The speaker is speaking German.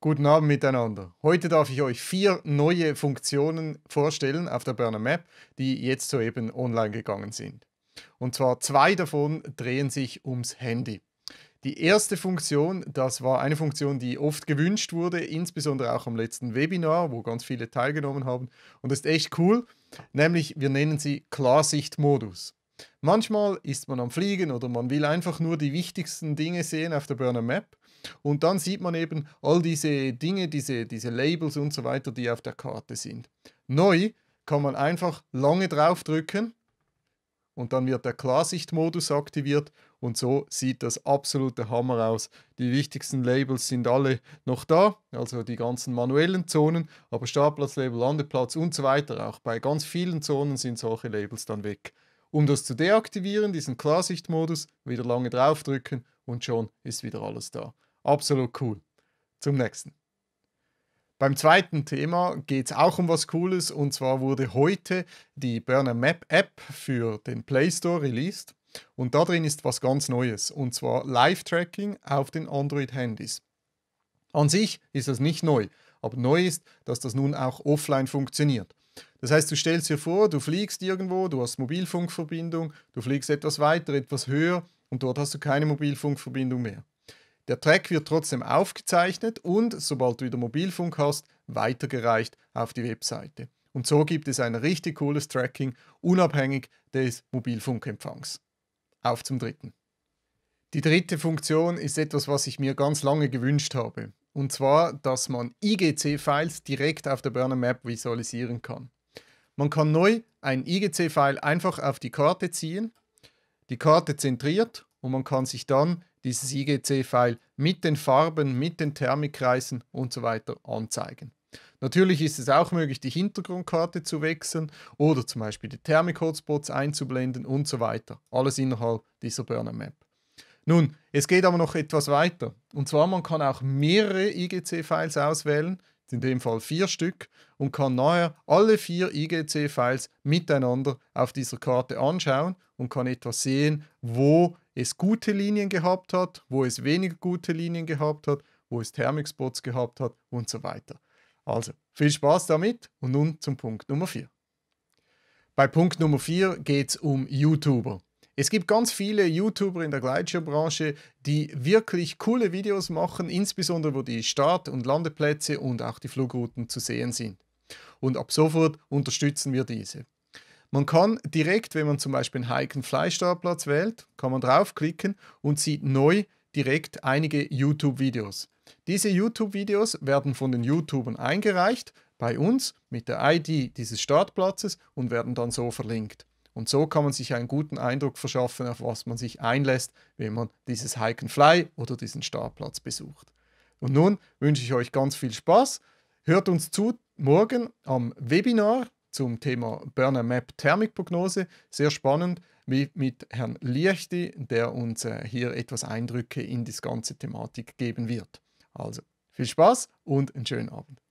Guten Abend miteinander. Heute darf ich euch vier neue Funktionen vorstellen auf der Burner Map, die jetzt soeben online gegangen sind. Und zwar zwei davon drehen sich ums Handy. Die erste Funktion, das war eine Funktion, die oft gewünscht wurde, insbesondere auch am letzten Webinar, wo ganz viele teilgenommen haben. Und das ist echt cool, nämlich wir nennen sie Klarsichtmodus. Manchmal ist man am Fliegen oder man will einfach nur die wichtigsten Dinge sehen auf der Burner Map und dann sieht man eben all diese Dinge, diese, diese Labels und so weiter, die auf der Karte sind. Neu kann man einfach lange draufdrücken und dann wird der Klarsichtmodus aktiviert und so sieht das absolute Hammer aus. Die wichtigsten Labels sind alle noch da, also die ganzen manuellen Zonen, aber Startplatzlabel, Landeplatz und so weiter. Auch bei ganz vielen Zonen sind solche Labels dann weg. Um das zu deaktivieren, diesen Klarsichtmodus, wieder lange draufdrücken und schon ist wieder alles da. Absolut cool. Zum nächsten. Beim zweiten Thema geht es auch um was Cooles und zwar wurde heute die Burner Map App für den Play Store released und da drin ist was ganz Neues und zwar Live-Tracking auf den Android-Handys. An sich ist das nicht neu, aber neu ist, dass das nun auch offline funktioniert. Das heißt, du stellst dir vor, du fliegst irgendwo, du hast Mobilfunkverbindung, du fliegst etwas weiter, etwas höher und dort hast du keine Mobilfunkverbindung mehr. Der Track wird trotzdem aufgezeichnet und, sobald du wieder Mobilfunk hast, weitergereicht auf die Webseite. Und so gibt es ein richtig cooles Tracking, unabhängig des Mobilfunkempfangs. Auf zum dritten. Die dritte Funktion ist etwas, was ich mir ganz lange gewünscht habe. Und zwar, dass man IGC-Files direkt auf der Burner Map visualisieren kann. Man kann neu ein IGC-File einfach auf die Karte ziehen, die Karte zentriert und man kann sich dann dieses IGC-File mit den Farben, mit den Thermikkreisen und so weiter anzeigen. Natürlich ist es auch möglich, die Hintergrundkarte zu wechseln oder zum Beispiel die Thermik-Hotspots einzublenden und so weiter. Alles innerhalb dieser Burner Map. Nun, es geht aber noch etwas weiter. Und zwar, man kann auch mehrere IGC-Files auswählen, in dem Fall vier Stück, und kann nachher alle vier IGC-Files miteinander auf dieser Karte anschauen und kann etwas sehen, wo es gute Linien gehabt hat, wo es weniger gute Linien gehabt hat, wo es Thermikspots gehabt hat und so weiter. Also viel Spaß damit und nun zum Punkt Nummer 4. Bei Punkt Nummer 4 geht es um YouTuber. Es gibt ganz viele YouTuber in der Gleitschirmbranche, die wirklich coole Videos machen, insbesondere wo die Start- und Landeplätze und auch die Flugrouten zu sehen sind. Und ab sofort unterstützen wir diese. Man kann direkt, wenn man zum Beispiel einen Hike Fly-Startplatz wählt, kann man draufklicken und sieht neu direkt einige YouTube-Videos. Diese YouTube-Videos werden von den YouTubern eingereicht bei uns mit der ID dieses Startplatzes und werden dann so verlinkt. Und so kann man sich einen guten Eindruck verschaffen, auf was man sich einlässt, wenn man dieses Hike Fly oder diesen Startplatz besucht. Und nun wünsche ich euch ganz viel Spaß. Hört uns zu morgen am Webinar zum Thema Burner Map Thermikprognose. Sehr spannend wie mit Herrn Liechti, der uns äh, hier etwas Eindrücke in diese ganze Thematik geben wird. Also viel Spaß und einen schönen Abend.